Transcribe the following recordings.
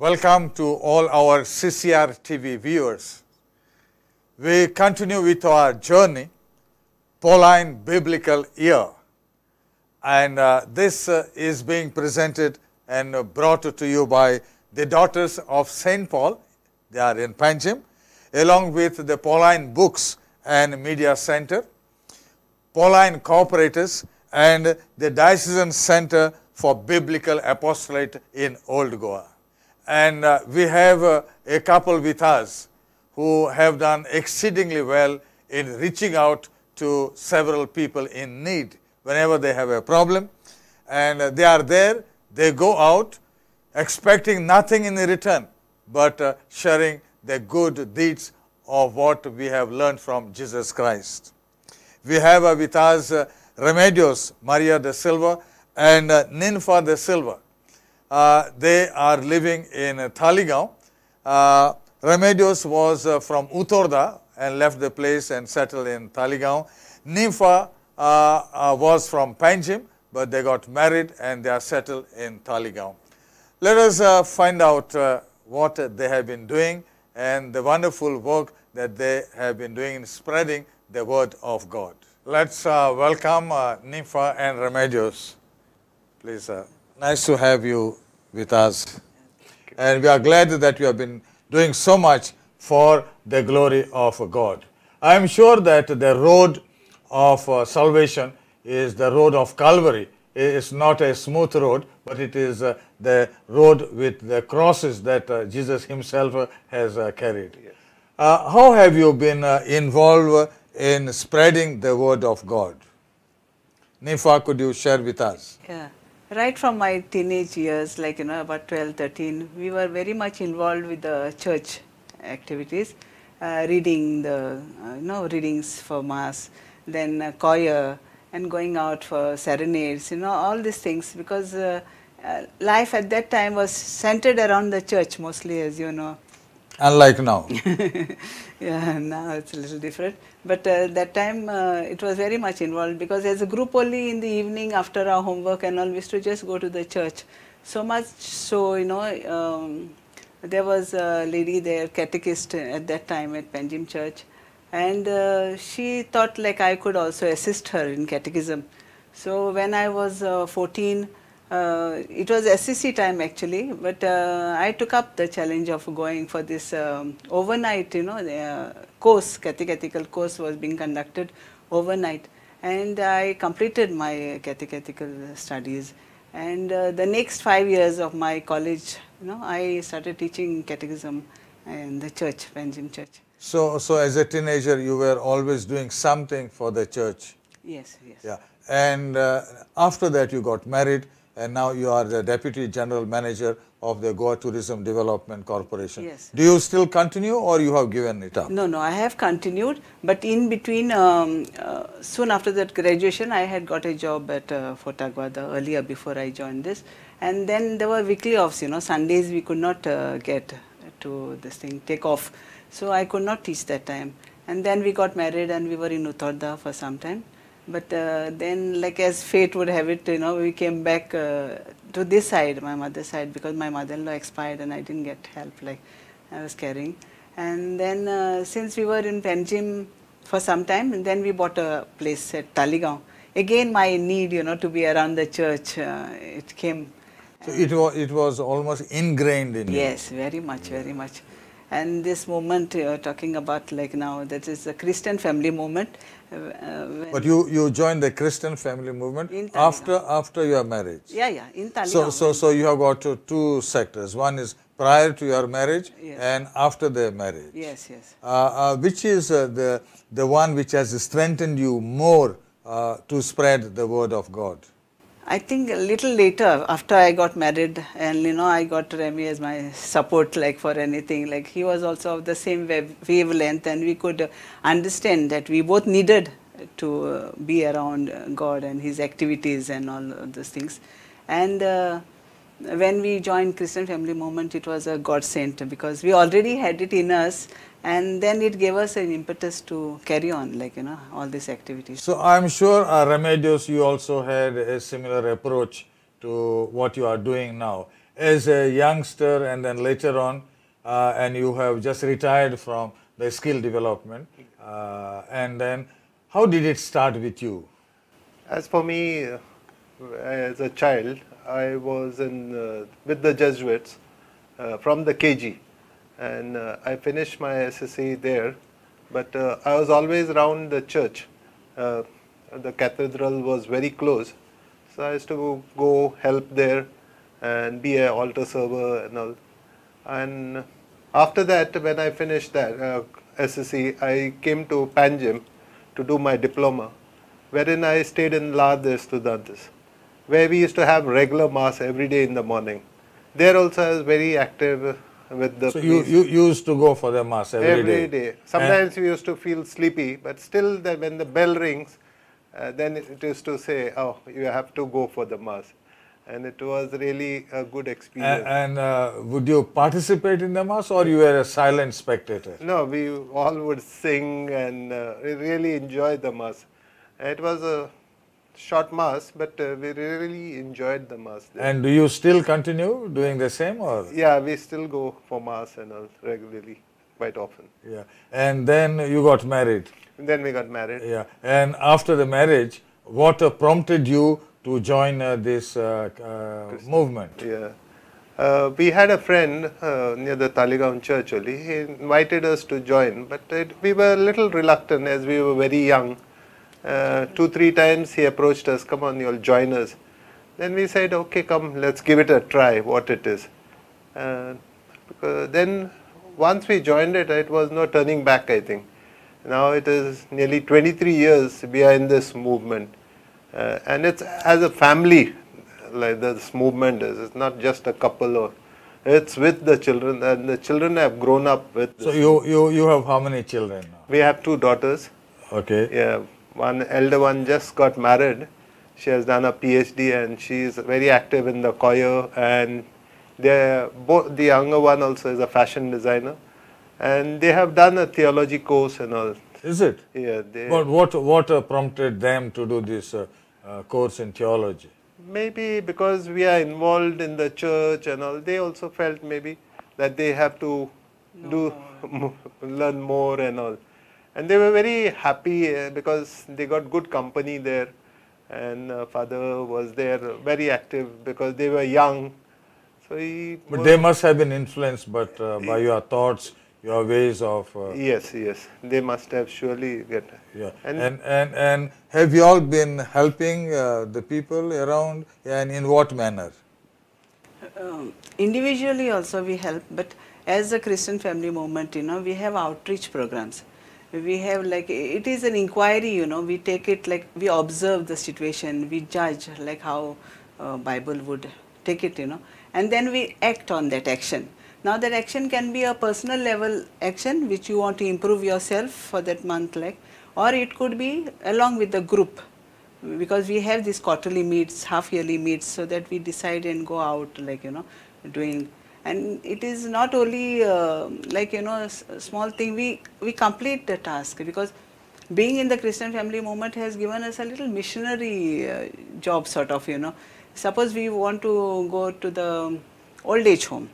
Welcome to all our CCR TV viewers. We continue with our journey, Pauline Biblical Year. And uh, this uh, is being presented and brought to you by the Daughters of St. Paul, they are in Panjim, along with the Pauline Books and Media Center, Pauline Cooperators and the Diocesan Center for Biblical Apostolate in Old Goa and uh, we have uh, a couple with us who have done exceedingly well in reaching out to several people in need whenever they have a problem and uh, they are there, they go out expecting nothing in return, but uh, sharing the good deeds of what we have learned from Jesus Christ. We have uh, with us Remedios Maria de Silva and Ninfa de Silva. Uh, they are living in uh, Thaligaon. Uh, Remedios was from Utorda and left the place and settled in Thaligaon. Nympha was from Panjim, but they got married and they are settled in Thaligaon. Let us find out what they have been doing and the wonderful work that they have been doing in spreading the word of God. Let's uh, welcome uh, Nympha and Remedios. Please. Uh. Nice to have you with us. And we are glad that you have been doing so much for the glory of God. I am sure that the road of uh, salvation is the road of Calvary. It is not a smooth road, but it is uh, the road with the crosses that uh, Jesus himself uh, has uh, carried. Uh, how have you been involved in spreading the word of God? Nifa, could you share with us? Yeah right from my teenage years, like, you know, about 12, 13, we were very much involved with the church activities, uh, reading the, uh, you know, readings for mass, then uh, choir, and going out for serenades, you know, all these things because uh, uh, life at that time was centered around the church mostly, as you know unlike now. yeah, now it's a little different. But uh, that time uh, it was very much involved because as a group only in the evening after our homework and all, we used to just go to the church. So much so, you know, um, there was a lady there, catechist uh, at that time at Panjim Church. And uh, she thought like I could also assist her in catechism. So when I was uh, 14, uh, it was SEC time actually, but uh, I took up the challenge of going for this um, overnight, you know, the, uh, course, catechetical course was being conducted overnight and I completed my catechetical studies. And uh, the next five years of my college, you know, I started teaching catechism in the church, Benjamin Church. So, so as a teenager, you were always doing something for the church? Yes, yes. Yeah. And uh, after that, you got married and now you are the Deputy General Manager of the Goa Tourism Development Corporation. Yes. Do you still continue or you have given it up? No, no, I have continued, but in between, um, uh, soon after that graduation, I had got a job at uh, Fort Aguada earlier before I joined this. And then there were weekly offs, you know, Sundays we could not uh, get to this thing, take off. So I could not teach that time. And then we got married and we were in Uttarda for some time. But uh, then, like as fate would have it, you know, we came back uh, to this side, my mother's side, because my mother-in-law expired and I didn't get help, like I was carrying. And then, uh, since we were in Panjim for some time, and then we bought a place at Taligaon. Again, my need, you know, to be around the church, uh, it came. So it was, it was almost ingrained in yes, you. Yes, very much, very much. And this moment, you're talking about like now, that is a Christian family movement. Uh, but you, you joined the Christian family movement after after your marriage. Yeah, yeah, in Taligaon. So, so, so you have got two sectors. One is prior to your marriage yes. and after their marriage. Yes, yes. Uh, uh, which is uh, the, the one which has strengthened you more uh, to spread the word of God? I think a little later, after I got married, and you know, I got Remy as my support, like for anything. Like he was also of the same wavelength, and we could understand that we both needed to uh, be around God and His activities and all those things. And uh, when we joined Christian Family Movement, it was a godsend because we already had it in us and then it gave us an impetus to carry on like you know all these activities. So I'm sure uh, Remedios you also had a similar approach to what you are doing now as a youngster and then later on uh, and you have just retired from the skill development uh, and then how did it start with you? As for me uh, as a child I was in uh, with the Jesuits uh, from the KG, and uh, I finished my SSC there. But I was always around the church. the cathedral was very close, so I used to go help there and be an altar server and all. And after that, when I finished that uh, SSC, I came to Panjim to do my diploma, wherein I stayed in La Estudantes where we used to have regular mass every day in the morning. There also I was very active with the. So you, you used to go for the mass every, every day. Sometimes and we used to feel sleepy, but still, the, when the bell rings, uh, then it used to say, "Oh, you have to go for the mass." and it was really a good experience. And, and uh, would you participate in the mass or you were a silent spectator? No, we all would sing and uh, really enjoy the mass. It was a short mass, but uh, we really enjoyed the mass. There. And do you still continue doing the same, or? Yeah, we still go for mass and all regularly, quite often. Yeah, and then you got married. And then we got married. Yeah, and after the marriage, what uh, prompted you to join uh, this uh, uh movement? Yeah. Uh, we had a friend uh, near the Taligaon church only. He invited us to join, but it, we were a little reluctant as we were very young. Uh, two, three times he approached us, come on, you'll join us. Then we said, okay, come, let's give it a try, what it is. Uh, uh then once we joined it, it was no turning back, I think. Now it is nearly 23 years we are in this movement. Uh, and it's as a family, like this movement is. It's not just a couple or it's with the children and the children have grown up with. So you, you, you have how many children? We have two daughters. Okay. Yeah one elder one just got married. She has done a PhD and she is very active in the choir and both the younger one also is a fashion designer and they have done a theology course and all. Is it? Yeah. They, but what what uh, prompted them to do this uh, uh, course in theology? Maybe because we are involved in the church and all, they also felt maybe that they have to no. do learn more and all. And they were very happy uh, because they got good company there and uh, father was there very active because they were young. So he But they must have been influenced but uh, by your thoughts your ways of uh, yes yes they must have surely get yeah and and and, and have you all been helping uh, the people around and in what manner um, individually also we help but as a christian family movement you know we have outreach programs we have like it is an inquiry you know we take it like we observe the situation we judge like how uh, bible would take it you know and then we act on that action now that action can be a personal level action which you want to improve yourself for that month like or it could be along with the group because we have these quarterly meets half yearly meets so that we decide and go out like you know doing and it is not only uh, like you know a small thing we we complete the task because being in the christian family movement has given us a little missionary uh, job sort of you know suppose we want to go to the old age home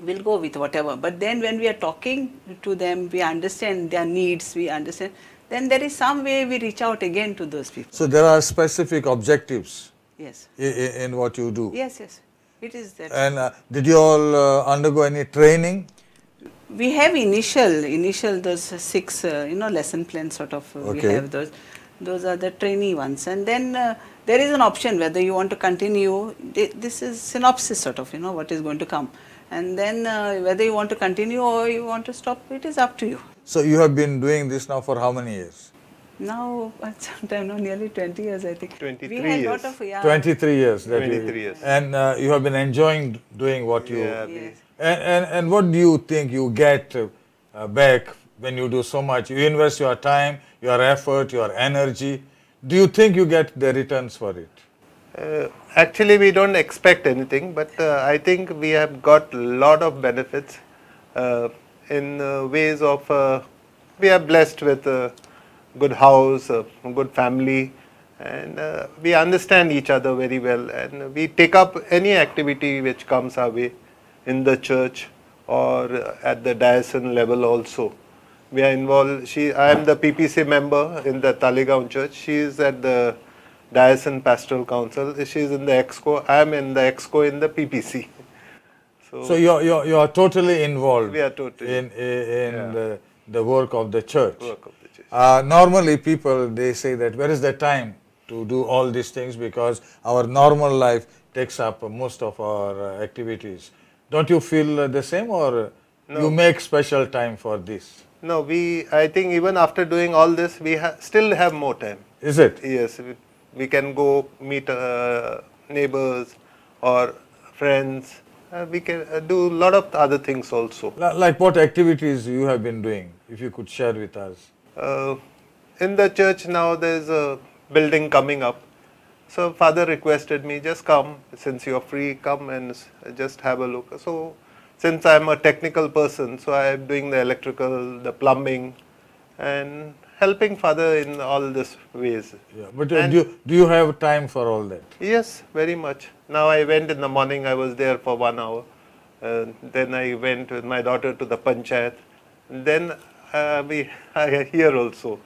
we'll go with whatever but then when we are talking to them we understand their needs we understand then there is some way we reach out again to those people so there are specific objectives yes in, in what you do yes yes it is that. And uh, did you all uh, undergo any training? We have initial, initial those six, uh, you know, lesson plan sort of, uh, okay. we have those. Those are the trainee ones. And then uh, there is an option whether you want to continue. This is synopsis sort of, you know, what is going to come. And then uh, whether you want to continue or you want to stop, it is up to you. So you have been doing this now for how many years? Now, sometime now, nearly 20 years, I think. 23 we had years. Lot of, yeah. 23 years. That 23 you, years. And uh, you have been enjoying doing what you... Yeah, yes. and, and, and what do you think you get uh, back when you do so much? You invest your time, your effort, your energy. Do you think you get the returns for it? Uh, actually, we don't expect anything, but uh, I think we have got lot of benefits uh, in uh, ways of... we are blessed with good house, a good family, and uh, we understand each other very well and we take up any activity which comes our way in the church or at the diocesan level also. We are involved, she, I am the PPC member in the Taligaon church, she is at the diocesan pastoral council, she is in the EXCO, I am in the EXCO in the PPC. So, so you're, you're, you're totally involved we are totally, in, in, yeah. the, the work of the church. Work of the uh, normally people they say that where is the time to do all these things because our normal life takes up most of our uh, activities. Don't you feel uh, the same or no. you make special time for this? No, we, I think even after doing all this, we ha still have more time. Is it? Yes, we, we can go meet uh, neighbors or friends. Uh, we can uh, do a lot of other things also. Like what activities you have been doing, if you could share with us? Uh, in the church now there's a building coming up. So father requested me, just come, since you're free, come and just have a look. So since I'm a technical person, so I'm doing the electrical, the plumbing, and helping father in all these ways. Yeah, but uh, do, you, do you have time for all that? Yes, very much. Now I went in the morning, I was there for one hour. Uh, then I went with my daughter to the panchayat. Then we uh, here also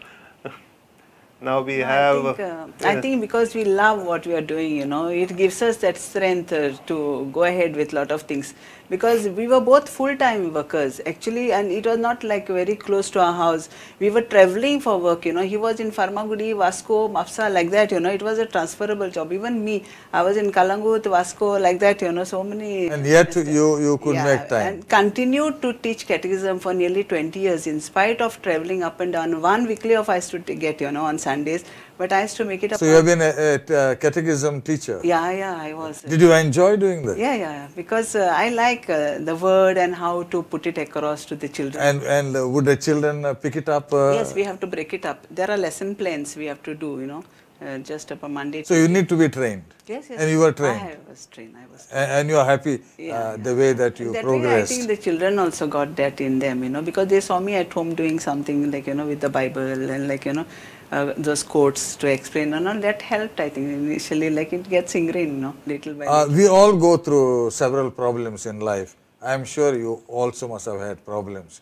now we have I think, uh, I think, because we love what we are doing you know it gives us that strength uh, to go ahead with lot of things because we were both full time workers actually and it was not like very close to our house we were traveling for work you know he was in Farmagudi Vasco Mafsa, like that you know it was a transferable job even me I was in Kalangut Vasco like that you know so many and yet you you could yeah, make time and continued to teach catechism for nearly 20 years in spite of traveling up and down one weekly off I used to get you know on Saturday Sundays, but I used to make it up. So you have been a, a, a, catechism teacher? Yeah, yeah, I was. Did you enjoy doing that? Yeah, yeah, because uh, I like uh, the word and how to put it across to the children. And and uh, would the children uh, pick it up? Uh, yes, we have to break it up. There are lesson plans we have to do, you know. Uh, just up a Monday. So you need to be trained. Yes, yes. And you were trained. I was trained. I was. Trained. And, you are happy yeah, uh, yeah. the way that you that progressed. Way, I think the children also got that in them, you know, because they saw me at home doing something like you know with the Bible and like you know uh, those quotes to explain and all that helped. I think initially, like it gets ingrained, you know, little by. Uh, little. we all go through several problems in life. I am sure you also must have had problems.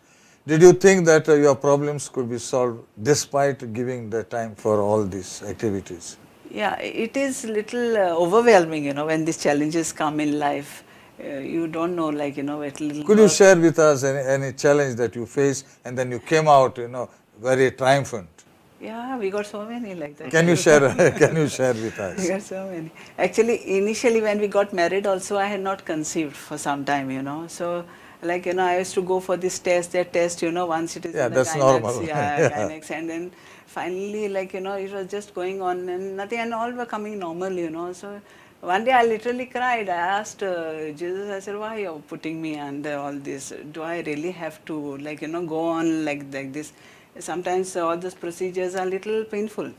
Did you think that uh, your problems could be solved despite giving the time for all these activities? Yeah, it is little uh, overwhelming, you know, when these challenges come in life. Uh, you don't know like you know at little could you share with us any, any challenge that you faced and then you came out you know very triumphant yeah we got so many like that can you share uh, can you share with us we got so many actually initially when we got married also i had not conceived for some time you know so like you know i used to go for this test that test you know once it is yeah, in the that's gynax, normal. yeah, yeah. Gynax, and then finally like you know it was just going on and nothing and all were coming normal you know so one day I literally cried. I asked uh, Jesus, I said, why are you putting me under all this? Do I really have to, like, you know, go on like, like this? Sometimes uh, all those procedures are little painful.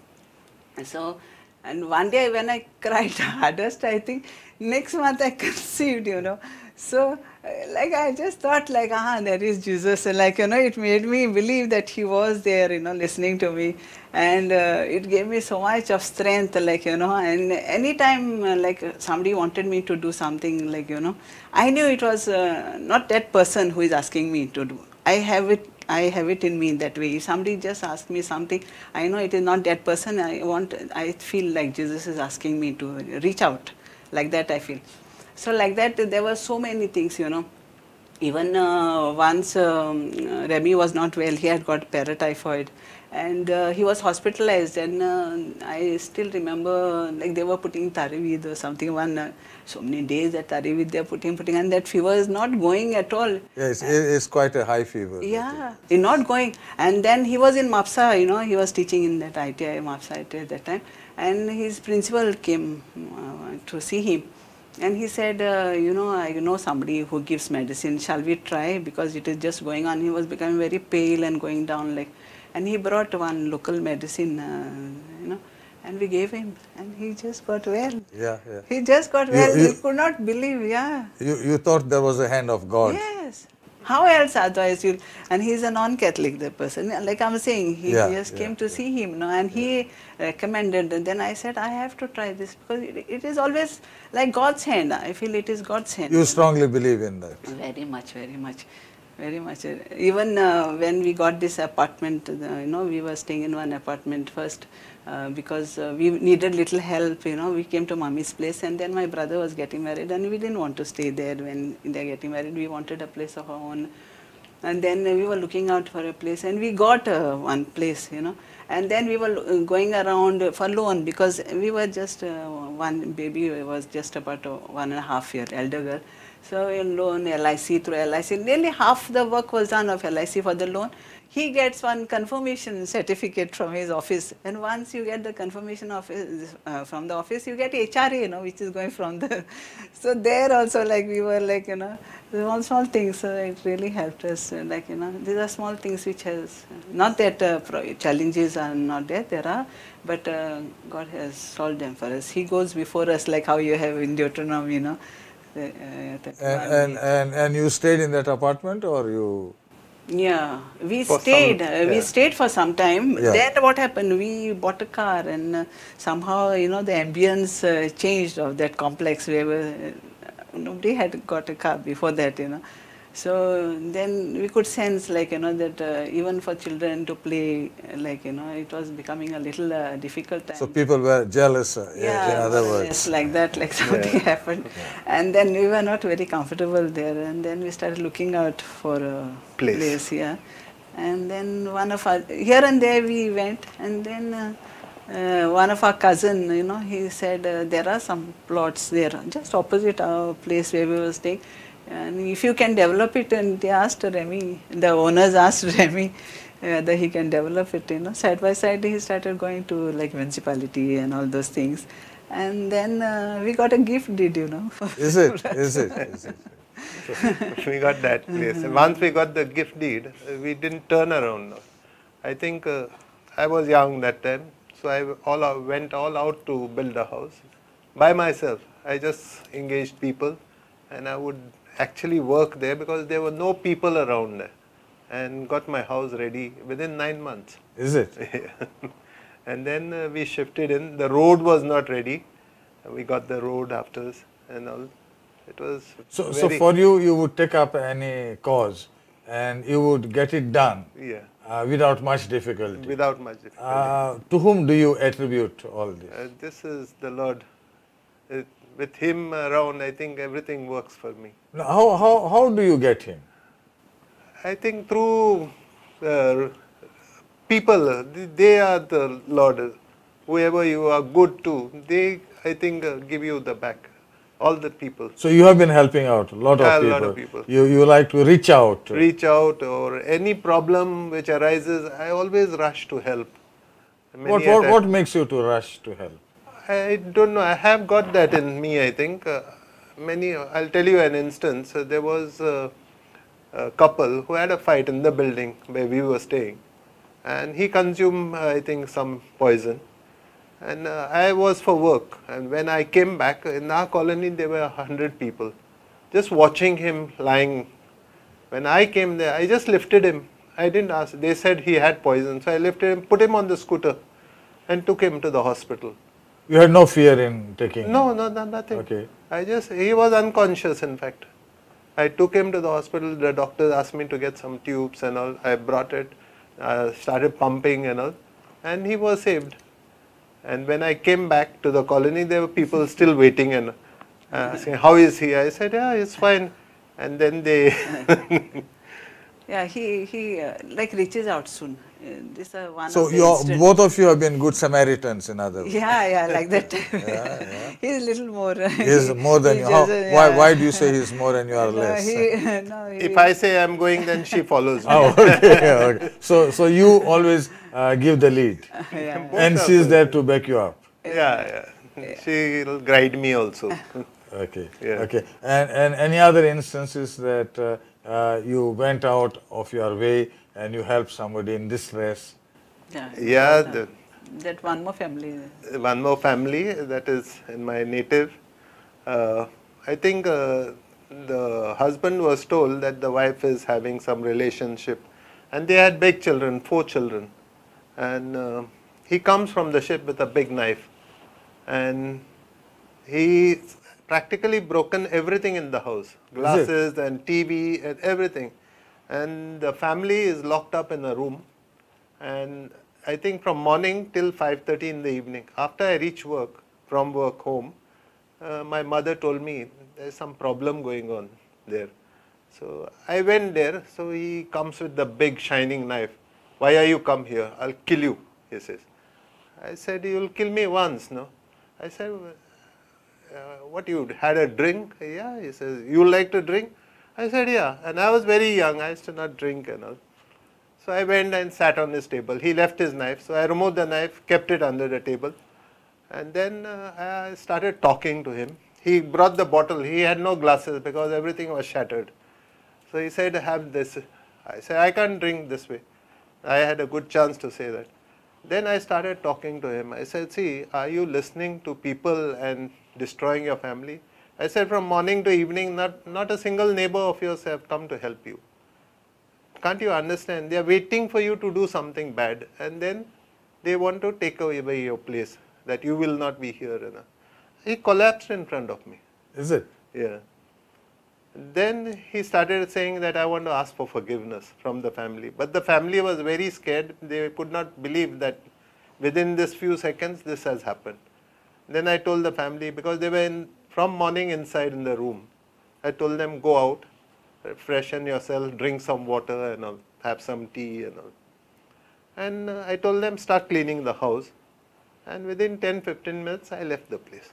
so, and one day when I cried hardest, I think, next month I conceived, you know. So, like I just thought like ah there is Jesus and like you know it made me believe that he was there you know listening to me and uh, it gave me so much of strength like you know and anytime uh, like somebody wanted me to do something like you know I knew it was uh, not that person who is asking me to do I have it I have it in me that way if somebody just asked me something I know it is not that person I want I feel like Jesus is asking me to reach out like that I feel so like that, there were so many things, you know. Even uh, once um, Remy was not well, he had got paratyphoid and uh, he was hospitalized and uh, I still remember like they were putting Tarivid or something one uh, so many days that Tarivid they are putting putting and that fever is not going at all. Yes, yeah, it's, it's, quite a high fever. Yeah, it's not going and then he was in MAPSA you know he was teaching in that ITI MAPSA ITI at that time and his principal came uh, to see him and he said, uh, you know, I know somebody who gives medicine. Shall we try? Because it is just going on. He was becoming very pale and going down like. And he brought one local medicine, uh, you know, and we gave him, and he just got well. Yeah, yeah. He just got well. You, you, he could not believe. Yeah. You you thought there was a hand of God. Yes. How else otherwise you'll... And he's a non-Catholic, the person. Like I'm saying, he yeah, just yeah, came to yeah. see him, no? and he recommended. And then I said, I have to try this because it, it is always like God's hand. I feel it is God's hand. You strongly believe in that? Very much, very much very much. Even uh, when we got this apartment, uh, you know, we were staying in one apartment first. Uh, because uh, we needed little help, you know, we came to mommy's place and then my brother was getting married and we didn't want to stay there when they're getting married. We wanted a place of our own. And then we were looking out for a place and we got uh, one place, you know. And then we were uh, going around for loan because we were just, uh, one baby was just about one and a half year, elder girl. So in loan LIC through LIC. Nearly half the work was done of LIC for the loan he gets one confirmation certificate from his office and once you get the confirmation uh, from the office you get HRA you know which is going from the so there also like we were like you know small small things so it really helped us like you know these are small things which has not that uh, challenges are not there there are but uh, God has solved them for us he goes before us like how you have in Deuteronomy you know the, uh, and, and, and, and you stayed in that apartment or you yeah, we stayed. Some, uh, yeah. We stayed for some time. Yeah. Then what happened? We bought a car, and uh, somehow you know the ambience uh, changed of that complex. We were uh, nobody had got a car before that, you know. So then we could sense like, you know, that uh, even for children to play, like, you know, it was becoming a little uh, difficult time. So people were jealous, uh, yeah, in other words. Yes, like that, like something yeah. happened. Okay. And then we were not very comfortable there. And then we started looking out for a place, place yeah. And then one of our, here and there we went and then uh, uh one of our cousin, you know, he said uh, there are some plots there, just opposite our place where we were staying. And if you can develop it, and they asked Remy, the owners asked Remy whether he can develop it, you know. Side by side, he started going to like municipality and all those things. And then uh, we got a gift deed, you know. Is it? Is it? Is it? so we got that place. Mm -hmm. Once we got the gift deed, we didn't turn around. I think uh, I was young that time, so I all out, went all out to build a house by myself. I just engaged people, and I would actually work there because there were no people around there and got my house ready within nine months. Is it? and then uh, we shifted in. The road was not ready. We got the road after and all. It was so. so for you, you would take up any cause and you would get it done. Yeah. Uh, without much difficulty. Without much uh, difficulty. Uh, to whom do you attribute all this? Uh, this is the Lord. It, with him around, I think everything works for me. How, how, how do you get him? I think through uh, people, they are the Lord. Whoever you are good to, they, I think, uh, give you the back. All the people. So you have been helping out a lot of people. A lot of people. You, you like to reach out. Reach out or any problem which arises, I always rush to help. Many what, what, what makes you to rush to help? I don't know. I have got that in me. I think uh, many. I'll tell you an instance. Uh, there was a, a, couple who had a fight in the building where we were staying, and he consumed, uh, I think, some poison. And uh, I was for work, and when I came back in our colony, there were hundred people, just watching him lying. When I came there, I just lifted him. I didn't ask. They said he had poison, so I lifted him, put him on the scooter, and took him to the hospital. You had no fear in taking? No, no, no nothing. Okay. I just, he was unconscious in fact. I took him to the hospital, the doctor asked me to get some tubes and all. I brought it, I uh, started pumping and all, and he was saved. And when I came back to the colony, there were people still waiting and uh, asking, how is he? I said, yeah, it's fine. And then they... Yeah, he, he uh, like reaches out soon. Uh, this uh, one so you both of you have been good Samaritans in other words. Yeah, yeah, like that. yeah, yeah. He's a little more. Uh, he's more than you. How, uh, yeah. why, why do you say he's more and you are no, less? He, no, he, if I say I'm going, then she follows me. oh, okay, okay. So, so you always uh, give the lead. Yeah, and she's there to back you up. Yeah, yeah. She'll guide me also. okay, yeah. okay. And, and any other instances that uh, you went out of your way and you helped somebody in distress. Yeah, yeah the, that one more family. One more family that is in my native. Uh, I think uh, the husband was told that the wife is having some relationship and they had big children, four children. And uh, he comes from the ship with a big knife and he practically broken everything in the house glasses and TV and everything. And the family is locked up in a room. And I think from morning till 5.30 in the evening, after I reach work, from work home, uh, my mother told me there's some problem going on there. So I went there. So he comes with the big shining knife. Why are you come here? I'll kill you, he says. I said, you'll kill me once, no? I said, uh, what you had a drink? Yeah, he says, you like to drink? I said, yeah. And I was very young, I used to not drink and all. So I went and sat on his table. He left his knife, so I removed the knife, kept it under the table. And then uh, I started talking to him. He brought the bottle. He had no glasses because everything was shattered. So he said, have this. I said, I can't drink this way. I had a good chance to say that. Then I started talking to him. I said, see, are you listening to people and destroying your family. I said from morning to evening, not, not a single neighbor of yours have come to help you. Can't you understand? They are waiting for you to do something bad and then they want to take away your place, that you will not be here. Enough. He collapsed in front of me. Is it? Yeah. Then he started saying that I want to ask for forgiveness from the family. But the family was very scared. They could not believe that within this few seconds this has happened. Then I told the family because they were in, from morning inside in the room. I told them go out, freshen yourself, drink some water and all, have some tea and all. And uh, I told them start cleaning the house. And within 10-15 minutes I left the place.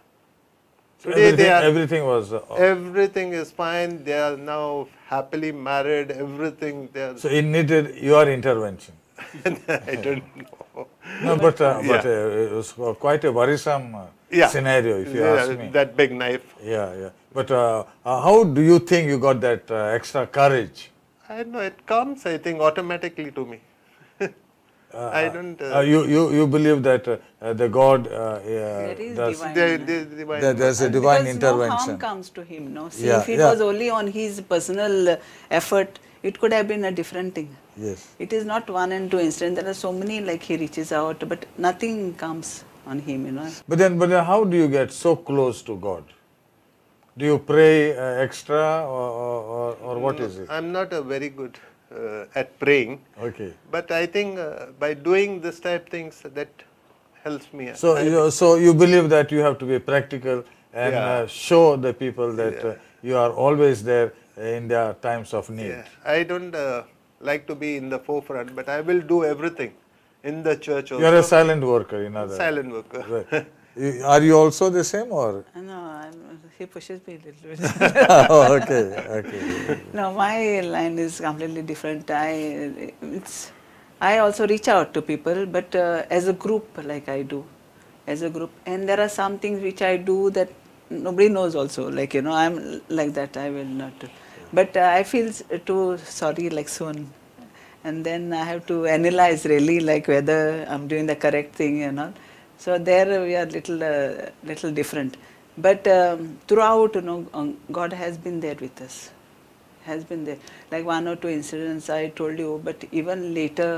Today everything, they are, everything was uh, everything is fine. They are now happily married. Everything they are. So it needed your intervention. I don't know. No, but uh, yeah. but uh, it was quite a worrisome uh, yeah. scenario, if you yeah, ask me. That big knife. Yeah, yeah. But uh, uh how do you think you got that uh, extra courage? I don't know. It comes, I think, automatically to me. Uh, I don't. Uh, uh, you, you you believe that uh, uh, the God yeah, does, divine, there, there's divine, there, there's a divine because intervention. No harm comes to him. No, see, yeah, if it yeah. was only on his personal effort, it could have been a different thing. Yes. It is not one and two incidents. There are so many like he reaches out, but nothing comes on Him, you know. But then, but then how do you get so close to God? Do you pray uh, extra or, or, or what no, is it? Mm, I'm not a very good uh, at praying. Okay. But I think uh, by doing this type things that helps me. So, you, so you believe that you have to be practical and yeah. Uh, show the people that yeah. Uh, you are always there in their times of need. Yeah. I don't uh, like to be in the forefront, but I will do everything in the church also. You are a silent worker, in other Silent worker. Right. Are you also the same or? Uh, no, I'm, he pushes me a little bit. oh, okay, okay. No, my line is completely different. I, it's, I also reach out to people, but uh, as a group, like I do, as a group. And there are some things which I do that nobody knows also. Like, you know, I'm like that, I will not But uh, I feel too sorry, like soon and then I have to analyze really like whether I'm doing the correct thing and all. So there we are little uh, little different, but um, throughout you know um, God has been there with us, has been there. Like one or two incidents I told you, but even later,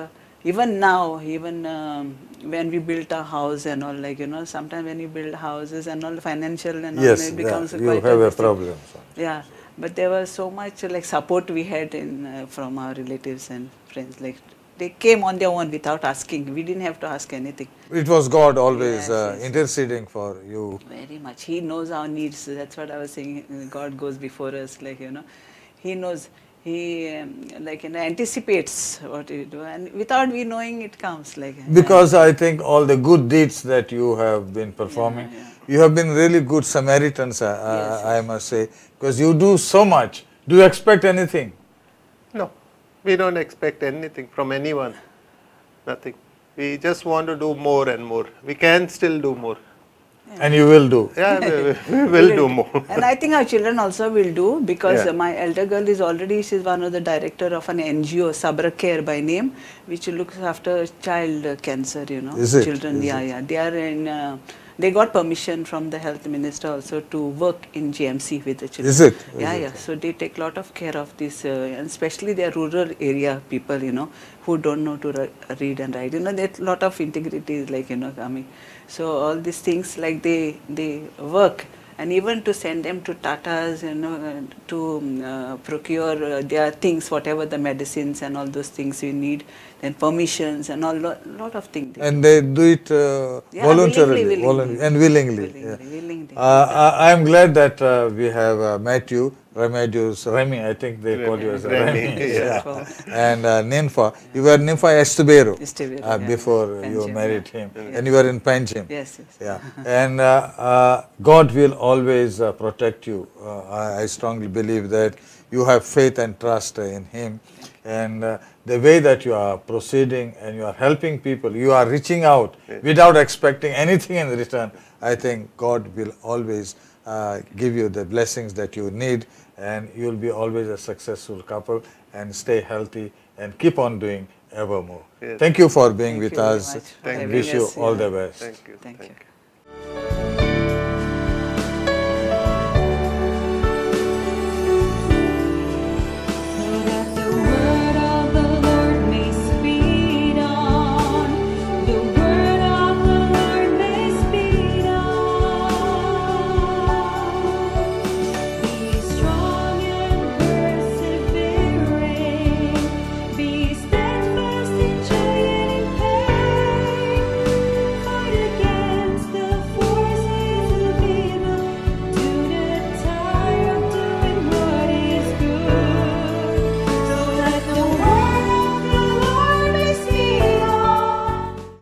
even now, even um, when we built our house and all, like you know, sometimes when you build houses and all, financial and yes, all, it becomes yeah, quite. Yes, you have a problem. Yeah but there was so much like support we had in uh, from our relatives and friends like they came on their own without asking we didn't have to ask anything it was god always yes, uh, yes. interceding for you very much he knows our needs that's what i was saying god goes before us like you know he knows he um, like you know, anticipates what you do and without we knowing it comes like because i think all the good deeds that you have been performing yeah, yeah. you have been really good samaritans uh, yes, i yes. must say because you do so much do you expect anything no we don't expect anything from anyone nothing we just want to do more and more we can still do more and you will do. Yeah, we, we will, do more. and I think our children also will do because yeah. my elder girl is already, she's one of the director of an NGO, Sabra Care by name, which looks after child cancer, you know. Is it? Children, is yeah, it? yeah. They are in, uh, they got permission from the health minister also to work in GMC with the children. Is it? Is yeah, it? yeah. So they take a lot of care of this, uh, and especially their rural area people, you know, who don't know to read and write. You know, there's a lot of integrity is like, you know, I mean, so all these things like they they work and even to send them to Tatas, you know, to uh, procure uh, their things, whatever the medicines and all those things we need then permissions and all lot, lot of things. and they do it uh, yeah, voluntarily, willingly, willingly. and willingly. willingly, yeah. willingly. Uh, I am glad that uh, we have uh, met you, Remedios, Remy, I think they Remy. call you as Remy. Remy. yeah. and uh, Ninfa. You were Ninfa Estebero, uh, before Panjim, you married him and you were in Panjim. Yes, yes. Yeah. and uh, God will always protect you. I, I, strongly believe that you have faith and trust in Him. And the way that you are proceeding and you are helping people, you are reaching out yes. without expecting anything in return, I think God will always uh, give you the blessings that you need and you'll be always a successful couple and stay healthy and keep on doing evermore. Yes. Thank you for being Thank with us. Thank and you. wish you all the best. Thank you. Thank you.